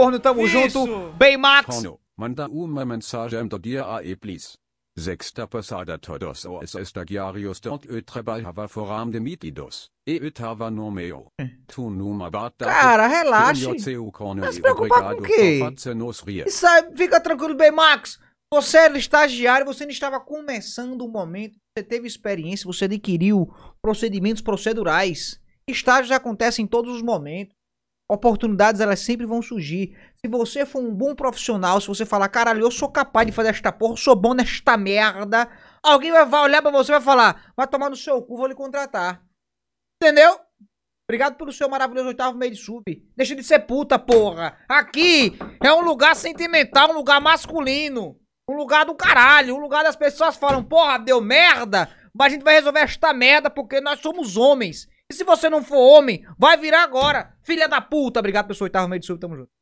Corno, tamo Isso. junto. Bem, Max. Corno, manda uma mensagem do dia aí, please. Sexta passada todos os estagiários dont eu trabalhava foram demitidos. E eu tava no meu. É. Tu numa batata. Cara, relaxe. Não se preocupar com o quê? Isso aí, fica tranquilo, bem, Max. Você era estagiário, você não estava começando o momento, você teve experiência, você adquiriu procedimentos procedurais. Estágios acontecem em todos os momentos. Oportunidades elas sempre vão surgir. Se você for um bom profissional, se você falar, caralho, eu sou capaz de fazer esta porra, eu sou bom nesta merda, alguém vai olhar para você e vai falar, vai tomar no seu cu, vou lhe contratar. Entendeu? Obrigado pelo seu maravilhoso oitavo meio de sub. Deixa de ser puta, porra. Aqui é um lugar sentimental, um lugar masculino. Um lugar do caralho, um lugar das pessoas falam, porra, deu merda, mas a gente vai resolver esta merda porque nós somos homens. E se você não for homem, vai virar agora. Filha da puta. Obrigado, pessoal. Oitavo meio de sub. Tamo junto.